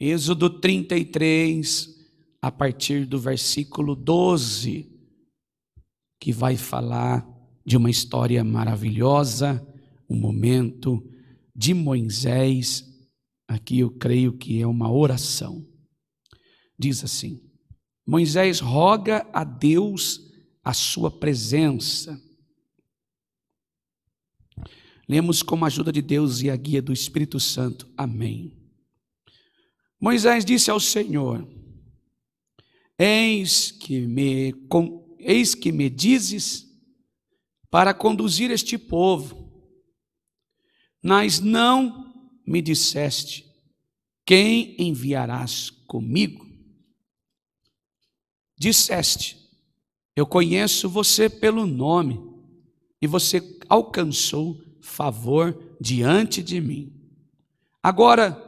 Êxodo 33, a partir do versículo 12, que vai falar de uma história maravilhosa, um momento de Moisés. Aqui eu creio que é uma oração. Diz assim: Moisés roga a Deus a sua presença. Lemos como a ajuda de Deus e a guia do Espírito Santo. Amém. Moisés disse ao Senhor: Eis que me, com, eis que me dizes para conduzir este povo, mas não me disseste quem enviarás comigo. Disseste: Eu conheço você pelo nome, e você alcançou favor diante de mim. Agora,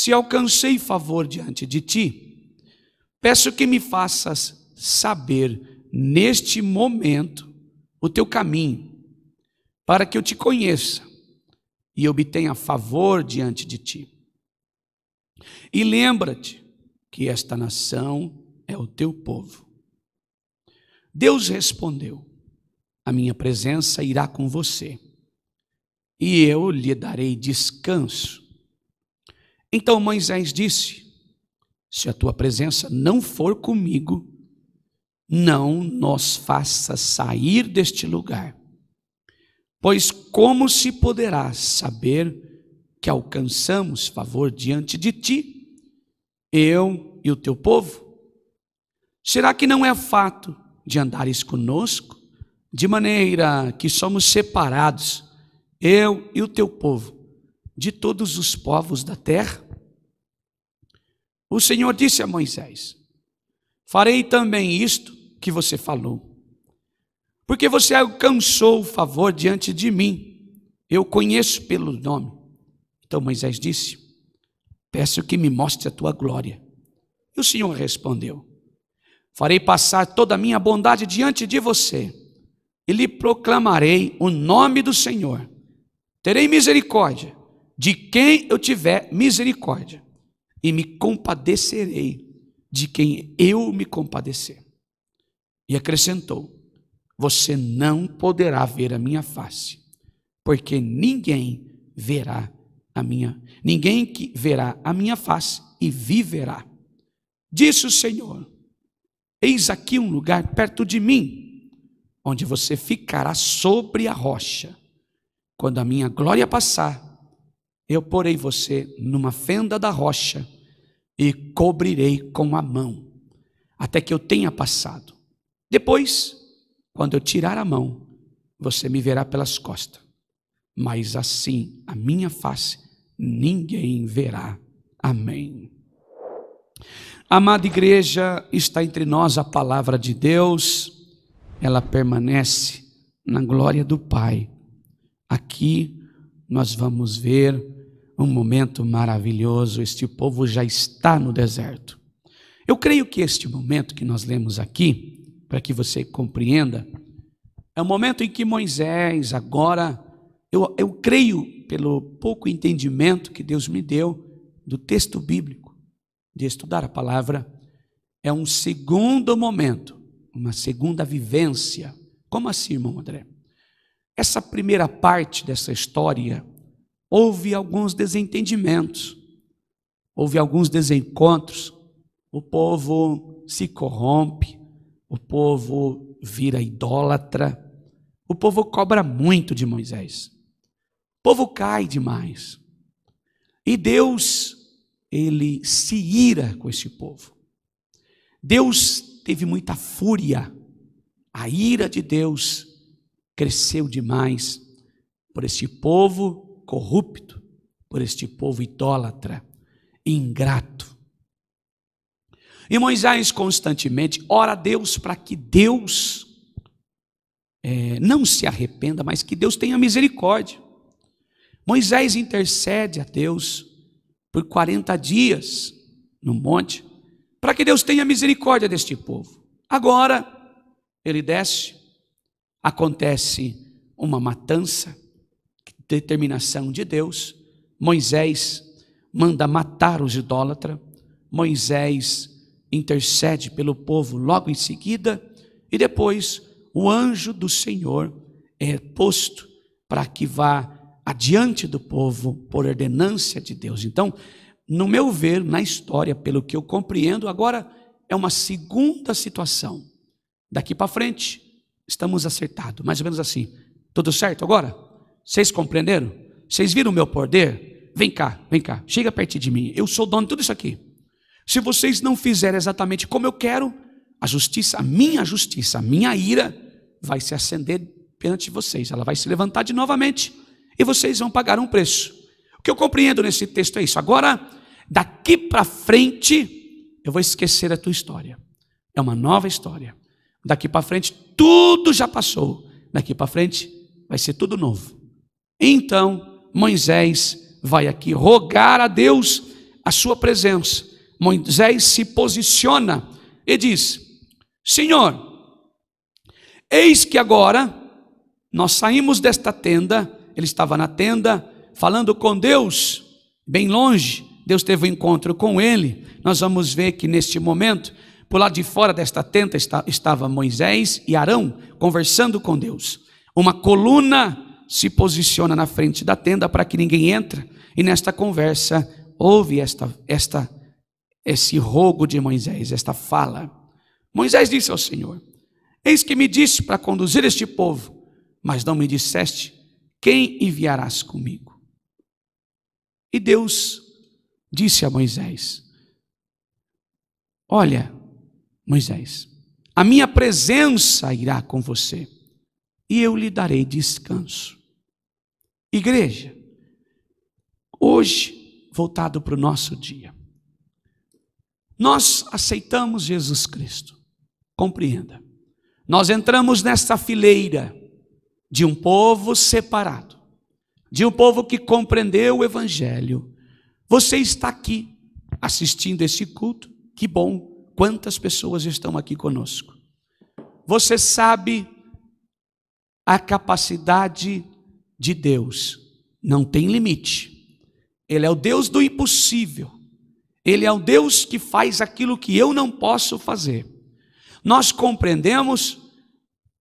se alcancei favor diante de ti, peço que me faças saber neste momento o teu caminho, para que eu te conheça e obtenha favor diante de ti. E lembra-te que esta nação é o teu povo. Deus respondeu: A minha presença irá com você, e eu lhe darei descanso então Moisés disse: Se a tua presença não for comigo, não nos faça sair deste lugar. Pois como se poderá saber que alcançamos favor diante de ti, eu e o teu povo? Será que não é fato de andares conosco, de maneira que somos separados, eu e o teu povo, de todos os povos da terra. O Senhor disse a Moisés: Farei também isto que você falou, porque você alcançou o favor diante de mim, eu conheço pelo nome. Então Moisés disse: Peço que me mostre a tua glória. E o Senhor respondeu: Farei passar toda a minha bondade diante de você, e lhe proclamarei o nome do Senhor. Terei misericórdia de quem eu tiver misericórdia, e me compadecerei de quem eu me compadecer. E acrescentou: Você não poderá ver a minha face, porque ninguém verá a minha, ninguém que verá a minha face e viverá. Disse o Senhor: Eis aqui um lugar perto de mim, onde você ficará sobre a rocha. Quando a minha glória passar, eu porei você numa fenda da rocha e cobrirei com a mão, até que eu tenha passado. Depois, quando eu tirar a mão, você me verá pelas costas, mas assim a minha face ninguém verá. Amém. Amada igreja, está entre nós a palavra de Deus, ela permanece na glória do Pai. Aqui nós vamos ver um momento maravilhoso. Este povo já está no deserto. Eu creio que este momento que nós lemos aqui, para que você compreenda, é o momento em que Moisés, agora, eu, eu creio, pelo pouco entendimento que Deus me deu do texto bíblico, de estudar a palavra, é um segundo momento, uma segunda vivência. Como assim, irmão André? Essa primeira parte dessa história houve alguns desentendimentos, houve alguns desencontros, o povo se corrompe, o povo vira idólatra, o povo cobra muito de Moisés, o povo cai demais. E Deus, ele se ira com esse povo. Deus teve muita fúria, a ira de Deus cresceu demais por esse povo corrupto por este povo idólatra, ingrato. E Moisés constantemente ora a Deus para que Deus é, não se arrependa, mas que Deus tenha misericórdia. Moisés intercede a Deus por 40 dias no monte, para que Deus tenha misericórdia deste povo. Agora, ele desce, acontece uma matança determinação de Deus, Moisés manda matar os idólatras, Moisés intercede pelo povo logo em seguida, e depois o anjo do Senhor é posto para que vá adiante do povo por ordenância de Deus. Então, no meu ver, na história, pelo que eu compreendo, agora é uma segunda situação. Daqui para frente, estamos acertados, mais ou menos assim. Tudo certo agora? Vocês compreenderam? Vocês viram o meu poder? Vem cá, vem cá, chega perto de mim. Eu sou dono de tudo isso aqui. Se vocês não fizerem exatamente como eu quero, a justiça, a minha justiça, a minha ira vai se acender perante vocês. Ela vai se levantar de novamente e vocês vão pagar um preço. O que eu compreendo nesse texto é isso. Agora, daqui para frente, eu vou esquecer a tua história. É uma nova história. Daqui para frente, tudo já passou. Daqui para frente, vai ser tudo novo. Então Moisés vai aqui rogar a Deus a sua presença. Moisés se posiciona e diz: Senhor, eis que agora nós saímos desta tenda. Ele estava na tenda falando com Deus, bem longe. Deus teve um encontro com ele. Nós vamos ver que neste momento, por lá de fora desta tenda, estava Moisés e Arão conversando com Deus. Uma coluna se posiciona na frente da tenda para que ninguém entre, e nesta conversa houve esta, esta, esse rogo de Moisés, esta fala. Moisés disse ao Senhor: Eis que me disse para conduzir este povo, mas não me disseste quem enviarás comigo. E Deus disse a Moisés: Olha, Moisés, a minha presença irá com você e eu lhe darei descanso. Igreja, hoje, voltado para o nosso dia, nós aceitamos Jesus Cristo, compreenda. Nós entramos nesta fileira de um povo separado, de um povo que compreendeu o Evangelho. Você está aqui assistindo esse culto, que bom, quantas pessoas estão aqui conosco. Você sabe a capacidade de Deus não tem limite. Ele é o Deus do impossível. Ele é o Deus que faz aquilo que eu não posso fazer. Nós compreendemos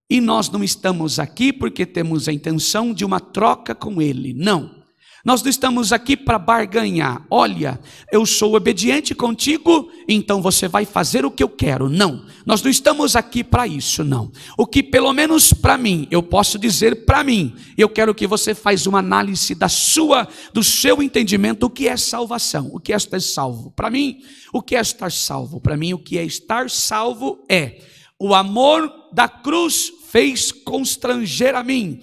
e nós não estamos aqui porque temos a intenção de uma troca com Ele. Não. Nós não estamos aqui para barganhar. Olha, eu sou obediente contigo, então você vai fazer o que eu quero. Não, nós não estamos aqui para isso, não. O que pelo menos para mim, eu posso dizer para mim, eu quero que você faz uma análise da sua, do seu entendimento o que é salvação, o que é estar salvo. Para mim, o que é estar salvo? Para mim, o que é estar salvo é o amor da cruz fez constranger a mim,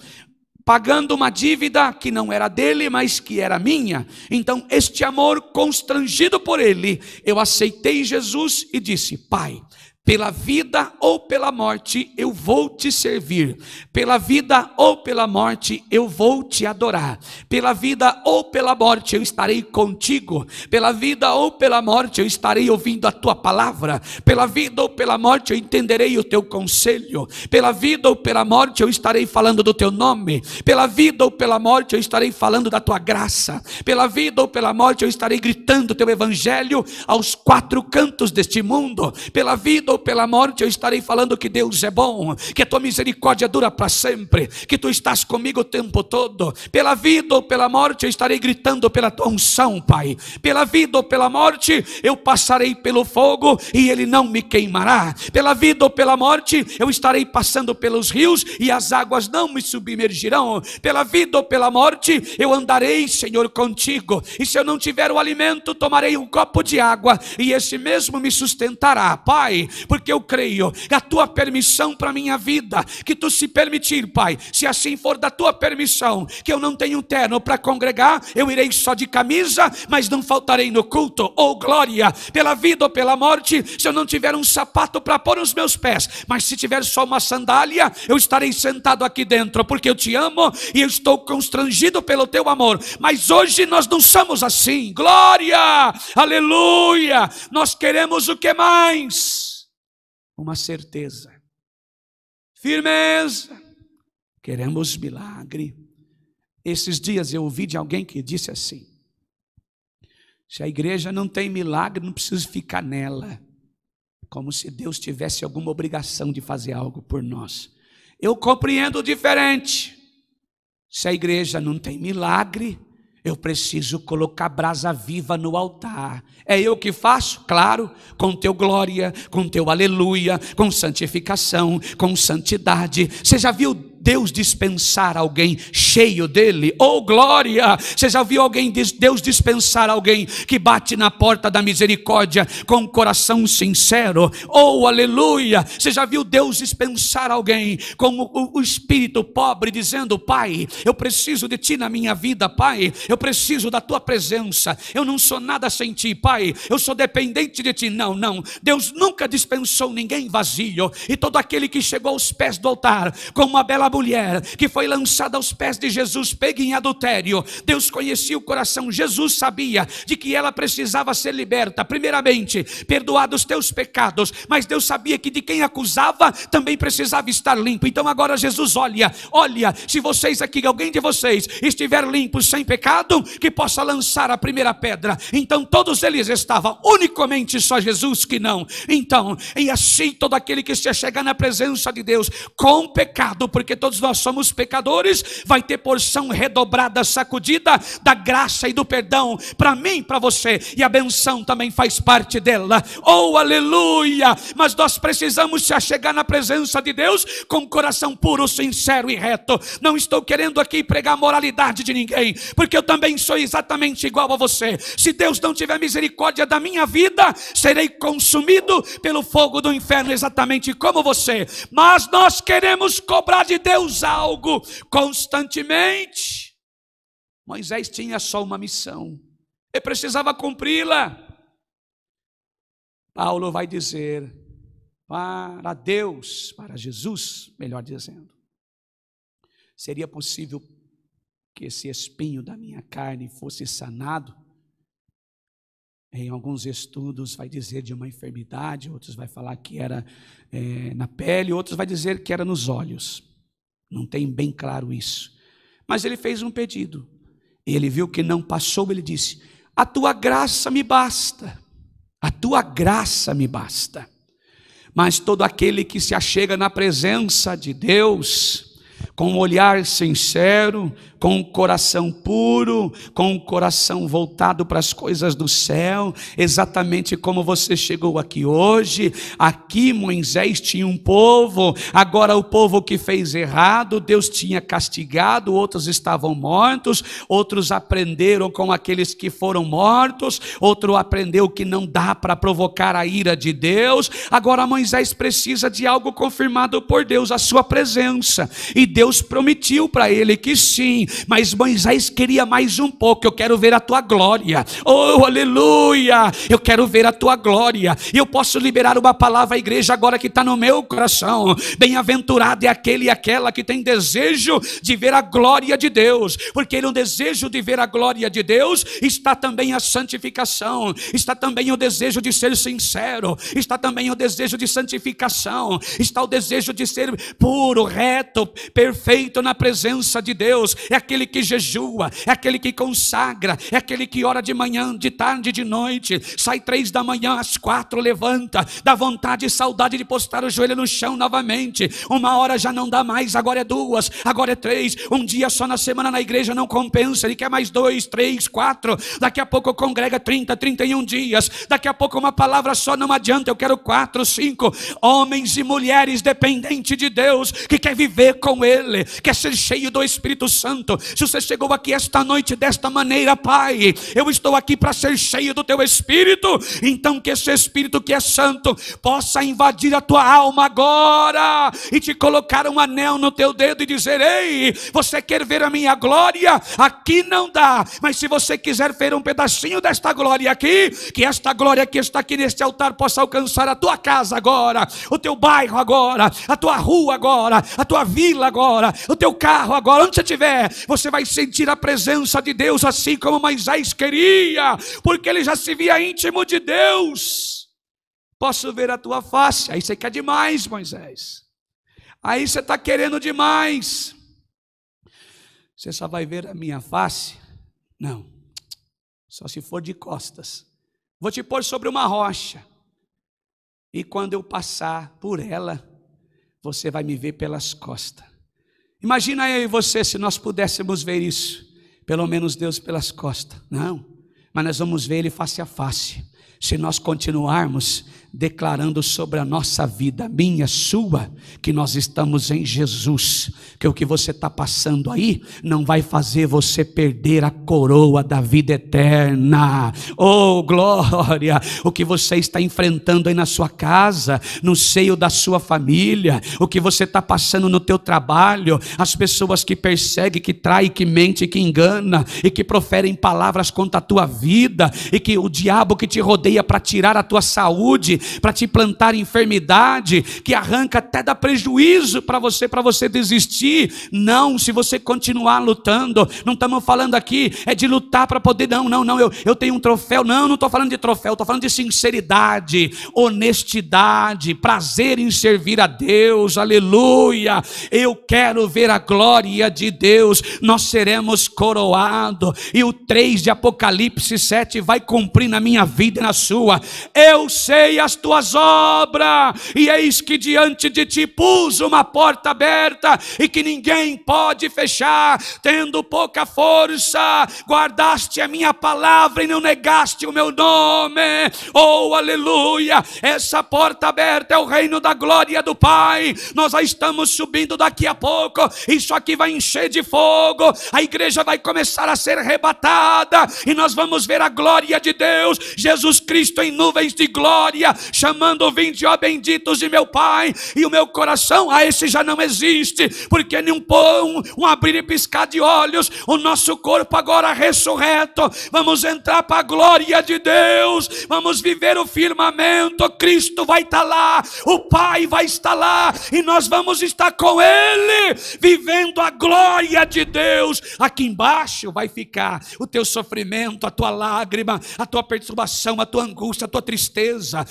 pagando uma dívida que não era dele, mas que era minha. Então, este amor constrangido por ele, eu aceitei Jesus e disse: Pai, pela vida ou pela morte eu vou te servir. Pela vida ou pela morte eu vou te adorar. Pela vida ou pela morte eu estarei contigo. Pela vida ou pela morte eu estarei ouvindo a tua palavra. Pela vida ou pela morte eu entenderei o teu conselho. Pela vida ou pela morte eu estarei falando do teu nome. Pela vida ou pela morte eu estarei falando da tua graça. Pela vida ou pela morte eu estarei gritando o teu evangelho aos quatro cantos deste mundo. Pela vida ou pela morte, eu estarei falando que Deus é bom, que a tua misericórdia dura para sempre, que tu estás comigo o tempo todo. Pela vida ou pela morte, eu estarei gritando pela tua unção, Pai. Pela vida ou pela morte, eu passarei pelo fogo e ele não me queimará. Pela vida ou pela morte, eu estarei passando pelos rios e as águas não me submergirão. Pela vida ou pela morte, eu andarei, Senhor, contigo. E se eu não tiver o alimento, tomarei um copo de água e esse mesmo me sustentará. Pai, porque eu creio que é a tua permissão para a minha vida, que tu se permitir, Pai, se assim for da tua permissão, que eu não tenho terno para congregar, eu irei só de camisa, mas não faltarei no culto, ou oh, glória, pela vida ou pela morte, se eu não tiver um sapato para pôr nos meus pés, mas se tiver só uma sandália, eu estarei sentado aqui dentro, porque eu te amo e eu estou constrangido pelo teu amor. Mas hoje nós não somos assim, glória, aleluia, nós queremos o que mais? uma certeza. Firmeza! Queremos milagre. Esses dias eu ouvi de alguém que disse assim: se a igreja não tem milagre, não precisa ficar nela. Como se Deus tivesse alguma obrigação de fazer algo por nós. Eu compreendo diferente. Se a igreja não tem milagre, eu preciso colocar brasa viva no altar. É eu que faço? Claro, com teu glória, com teu aleluia, com santificação, com santidade. Você já viu Deus dispensar alguém cheio dele. Oh glória! Você já viu alguém Deus dispensar alguém que bate na porta da misericórdia com um coração sincero? Oh aleluia! Você já viu Deus dispensar alguém com o, o, o espírito pobre dizendo: Pai, eu preciso de ti na minha vida, Pai, eu preciso da tua presença. Eu não sou nada sem ti, Pai. Eu sou dependente de ti. Não, não. Deus nunca dispensou ninguém vazio. E todo aquele que chegou aos pés do altar com uma bela mulher que foi lançada aos pés de Jesus, pega em adultério, Deus conhecia o coração, Jesus sabia de que ela precisava ser liberta, primeiramente, perdoada os teus pecados, mas Deus sabia que de quem acusava também precisava estar limpo. Então agora Jesus olha, olha, se vocês aqui, alguém de vocês estiver limpo sem pecado, que possa lançar a primeira pedra. Então todos eles estavam, unicamente só Jesus que não. Então, e assim todo aquele que se chega na presença de Deus com pecado, porque todo todos nós somos pecadores, vai ter porção redobrada, sacudida da graça e do perdão para mim, para você, e a benção também faz parte dela. Oh, aleluia! Mas nós precisamos se achegar na presença de Deus com coração puro, sincero e reto. Não estou querendo aqui pregar a moralidade de ninguém, porque eu também sou exatamente igual a você. Se Deus não tiver misericórdia da minha vida, serei consumido pelo fogo do inferno, exatamente como você. Mas nós queremos cobrar de Deus Deus algo constantemente. Moisés tinha só uma missão, ele precisava cumpri-la. Paulo vai dizer para Deus, para Jesus, melhor dizendo, seria possível que esse espinho da minha carne fosse sanado? Em alguns estudos vai dizer de uma enfermidade, outros vai falar que era é, na pele, outros vai dizer que era nos olhos. Não tem bem claro isso. Mas ele fez um pedido. E ele viu que não passou, ele disse: A tua graça me basta. A tua graça me basta. Mas todo aquele que se achega na presença de Deus, com um olhar sincero, com um coração puro, com um coração voltado para as coisas do céu, exatamente como você chegou aqui hoje. Aqui Moisés tinha um povo, agora o povo que fez errado, Deus tinha castigado, outros estavam mortos, outros aprenderam com aqueles que foram mortos, outro aprendeu que não dá para provocar a ira de Deus. Agora Moisés precisa de algo confirmado por Deus, a sua presença. E Deus Deus prometiu para ele que sim, mas Moisés queria mais um pouco. Eu quero ver a tua glória. Oh, aleluia! Eu quero ver a tua glória. E eu posso liberar uma palavra à igreja agora que está no meu coração. Bem-aventurado é aquele e aquela que tem desejo de ver a glória de Deus, porque no desejo de ver a glória de Deus está também a santificação, está também o desejo de ser sincero, está também o desejo de santificação, está o desejo de ser puro, reto, perfeito perfeito na presença de Deus é aquele que jejua, é aquele que consagra, é aquele que ora de manhã, de tarde, de noite, sai três da manhã, às quatro levanta, dá vontade e saudade de postar o joelho no chão novamente. Uma hora já não dá mais, agora é duas, agora é três. Um dia só na semana na igreja não compensa, ele quer mais dois, três, quatro. Daqui a pouco congrega 30, 31 dias. Daqui a pouco uma palavra só não adianta, eu quero quatro, cinco. Homens e mulheres dependentes de Deus que quer viver com Ele ele, quer ser cheio do Espírito Santo. Se você chegou aqui esta noite desta maneira, Pai, eu estou aqui para ser cheio do teu Espírito, então que esse Espírito que é santo possa invadir a tua alma agora e te colocar um anel no teu dedo e dizer: Ei, você quer ver a minha glória? Aqui não dá, mas se você quiser ver um pedacinho desta glória aqui, que esta glória que está aqui neste altar possa alcançar a tua casa agora, o teu bairro agora, a tua rua agora, a tua vila agora agora, teu carro agora, onde você estiver, você vai sentir a presença de Deus assim como Moisés queria, porque ele já se via íntimo de Deus. Posso ver a tua face. Aí você quer demais, Moisés. Aí você está querendo demais. Você só vai ver a minha face? Não. Só se for de costas. Vou te pôr sobre uma rocha. E quando eu passar por ela, você vai me ver pelas costas. Imagina eu e você se nós pudéssemos ver isso. Pelo menos Deus pelas costas. Não. Mas nós vamos ver Ele face a face se nós continuarmos declarando sobre a nossa vida, minha, sua, que nós estamos em Jesus, que o que você está passando aí não vai fazer você perder a coroa da vida eterna. Oh, glória! O que você está enfrentando aí na sua casa, no seio da sua família, o que você está passando no teu trabalho, as pessoas que perseguem, que traem, que mentem, que engana e que proferem palavras contra a tua vida e que o diabo que te rodeia rodeia para tirar a tua saúde, para te plantar enfermidade, que arranca até dá prejuízo para você, para você desistir. Não, se você continuar lutando, não estamos falando aqui é de lutar para poder, não, não, não, eu, eu tenho um troféu, não, não estou falando de troféu, estou falando de sinceridade, honestidade, prazer em servir a Deus, aleluia. Eu quero ver a glória de Deus, nós seremos coroados, e o 3 de Apocalipse 7 vai cumprir na minha vida vida e na sua. Eu sei as tuas obras, e eis que diante de ti pus uma porta aberta e que ninguém pode fechar, tendo pouca força, guardaste a minha palavra e não negaste o meu nome. Oh, aleluia! Essa porta aberta é o reino da glória do Pai. Nós já estamos subindo daqui a pouco. Isso aqui vai encher de fogo. A igreja vai começar a ser arrebatada e nós vamos ver a glória de Deus. Jesus Jesus Cristo em nuvens de glória, chamando: Vinde, ó benditos de meu Pai, e o meu coração a esse já não existe, porque nem um pão, um abrir e piscar de olhos, o nosso corpo agora ressurreto, vamos entrar para a glória de Deus, vamos viver o firmamento, Cristo vai estar tá lá, o Pai vai estar lá, e nós vamos estar com Ele, vivendo a glória de Deus. Aqui embaixo vai ficar o teu sofrimento, a tua lágrima, a tua perturbação aflição, a tua angústia, a tua tristeza,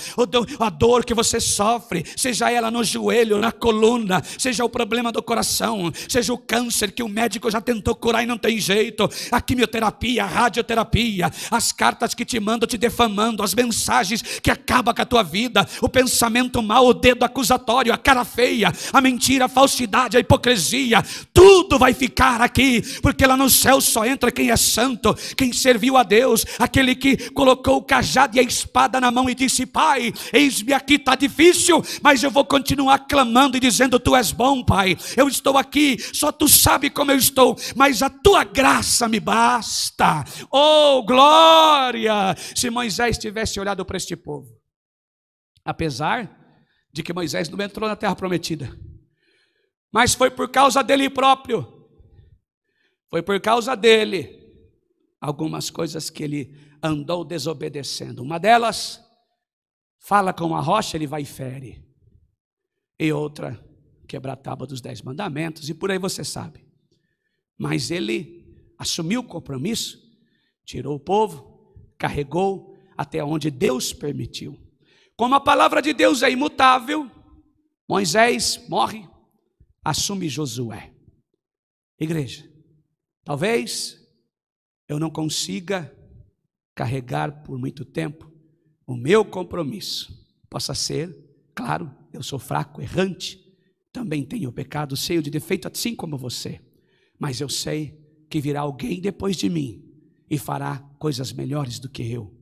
a dor que você sofre, seja ela no joelho, na coluna, seja o problema do coração, seja o câncer que o médico já tentou curar e não tem jeito, a quimioterapia, a radioterapia, as cartas que te mandam te defamando, as mensagens que acabam com a tua vida, o pensamento mau, o dedo acusatório, a cara feia, a mentira, a falsidade, a hipocrisia, tudo vai ficar aqui, porque lá no céu só entra quem é santo, quem serviu a Deus, aquele que colocou o cajado cajado e a espada na mão e disse: Pai, eis-me aqui, está difícil, mas eu vou continuar clamando e dizendo: Tu és bom, Pai. Eu estou aqui, só tu sabe como eu estou, mas a tua graça me basta. Oh, glória! Se Moisés tivesse olhado para este povo, apesar de que Moisés não entrou na terra prometida, mas foi por causa dele próprio, foi por causa dele, algumas coisas que ele andou desobedecendo. Uma delas, fala com a rocha, ele vai e fere. E outra, quebra a tábua dos dez mandamentos, e por aí você sabe. Mas ele assumiu o compromisso, tirou o povo, carregou até onde Deus permitiu. Como a palavra de Deus é imutável, Moisés morre, assume Josué. Igreja, talvez eu não consiga carregar por muito tempo o meu compromisso possa ser, claro, eu sou fraco, errante, também tenho pecado, cheio de defeito, assim como você, mas eu sei que virá alguém depois de mim e fará coisas melhores do que eu,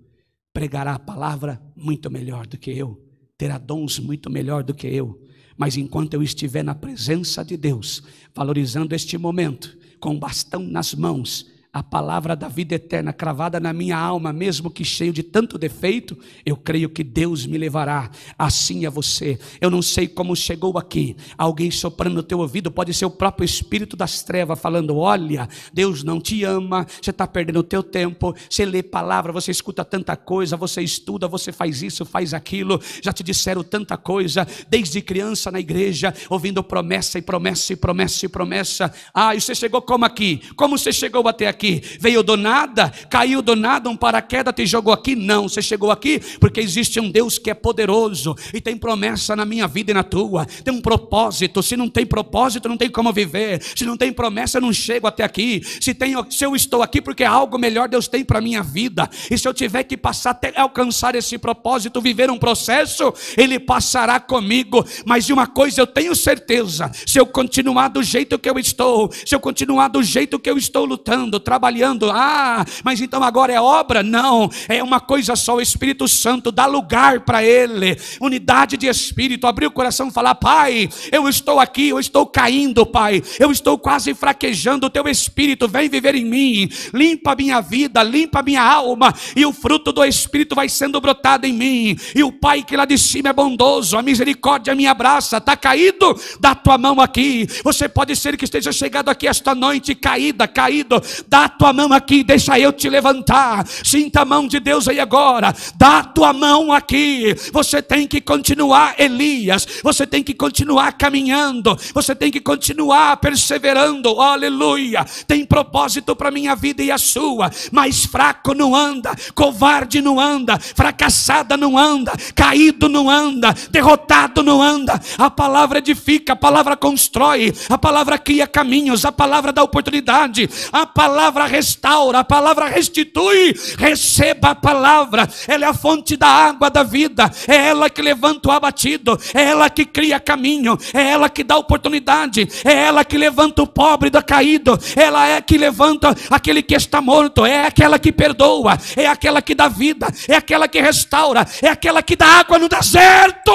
pregará a palavra muito melhor do que eu, terá dons muito melhor do que eu, mas enquanto eu estiver na presença de Deus, valorizando este momento, com o bastão nas mãos, a palavra da vida eterna cravada na minha alma, mesmo que cheio de tanto defeito, eu creio que Deus me levará assim a é você. Eu não sei como chegou aqui, alguém soprando no teu ouvido, pode ser o próprio espírito das trevas falando: Olha, Deus não te ama, você está perdendo o teu tempo, você lê palavra, você escuta tanta coisa, você estuda, você faz isso, faz aquilo, já te disseram tanta coisa, desde criança na igreja, ouvindo promessa e promessa e promessa e promessa. Ah, e você chegou como aqui? Como você chegou até aqui? aqui? Veio do nada? Caiu do nada? Um paraquedas te jogou aqui? Não, você chegou aqui porque existe um Deus que é poderoso e tem promessa na minha vida e na tua. Tem um propósito. Se não tem propósito, não tem como viver. Se não tem promessa, eu não chego até aqui. Se, tenho se eu estou aqui porque algo melhor Deus tem para minha vida. E se eu tiver que passar até alcançar esse propósito, viver um processo, ele passará comigo. Mas de uma coisa eu tenho certeza: se eu continuar do jeito que eu estou, se eu continuar do jeito que eu estou lutando, trabalhando. Ah, mas então agora é obra? Não, é uma coisa só. O Espírito Santo dá lugar para ele. Unidade de espírito, abrir o coração e falar: Pai, eu estou aqui, eu estou caindo, Pai, eu estou quase fraquejando. O teu Espírito vem viver em mim, limpa a minha vida, limpa a minha alma, e o fruto do Espírito vai sendo brotado em mim. E o Pai que lá de cima é bondoso, a misericórdia me abraça. Está caído? Dá tua mão aqui. Você pode ser que esteja chegado aqui esta noite caída, caído. Dá Dá a tua mão aqui, deixa eu te levantar. Sinta a mão de Deus aí agora. Dá a tua mão aqui. Você tem que continuar, Elias. Você tem que continuar caminhando. Você tem que continuar perseverando. Aleluia. Tem propósito para minha vida e a sua. Mas fraco não anda, covarde não anda, fracassada não anda, caído não anda, derrotado não anda. A palavra edifica, a palavra constrói, a palavra cria caminhos, a palavra dá oportunidade, a palavra palavra restaura, a palavra restitui. Receba a palavra, ela é a fonte da água da vida, é ela que levanta o abatido, é ela que cria caminho, é ela que dá oportunidade, é ela que levanta o pobre do caído, ela é que levanta aquele que está morto, é aquela que perdoa, é aquela que dá vida, é aquela que restaura, é aquela que dá água no deserto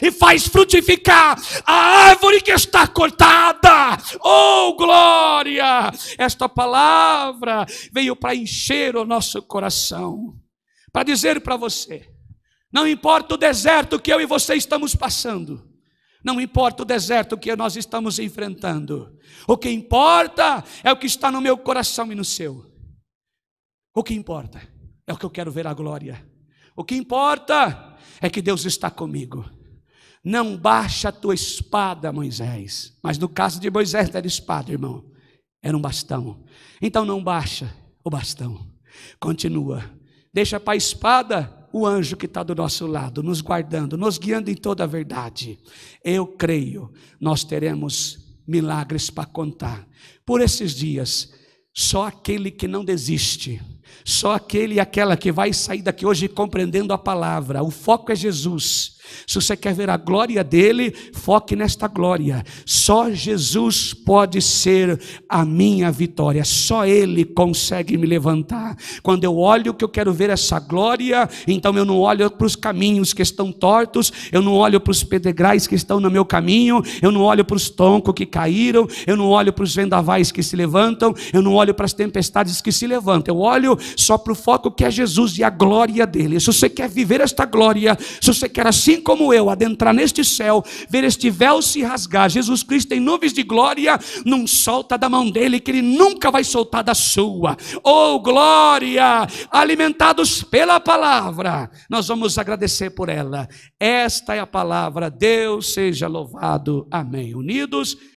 e faz frutificar a árvore que está cortada. Oh, glória! Esta palavra palavra veio para encher o nosso coração, para dizer para você: não importa o deserto que eu e você estamos passando, não importa o deserto que nós estamos enfrentando, o que importa é o que está no meu coração e no seu. O que importa é o que eu quero ver a glória. O que importa é que Deus está comigo. Não baixa a tua espada, Moisés. Mas no caso de Moisés era espada, irmão. Era um bastão. Então não baixa o bastão. Continua. Deixa para a espada o anjo que está do nosso lado, nos guardando, nos guiando em toda a verdade. Eu creio, nós teremos milagres para contar. Por esses dias, só aquele que não desiste, só aquele e aquela que vai sair daqui hoje compreendendo a palavra, o foco é Jesus se você quer ver a glória dele, foque nesta glória. Só Jesus pode ser a minha vitória. Só ele consegue me levantar. Quando eu olho que eu quero ver essa glória, então eu não olho para os caminhos que estão tortos, eu não olho para os pedregais que estão no meu caminho, eu não olho para os troncos que caíram, eu não olho para os vendavais que se levantam, eu não olho para as tempestades que se levantam. Eu olho só para o foco que é Jesus e a glória dele. Se você quer viver esta glória, se você quer assim assim como eu, adentrar neste céu, ver este véu se rasgar. Jesus Cristo em nuvens de glória, não solta da mão dele, que ele nunca vai soltar da sua. Oh, glória! Alimentados pela palavra, nós vamos agradecer por ela. Esta é a palavra. Deus seja louvado. Amém. Unidos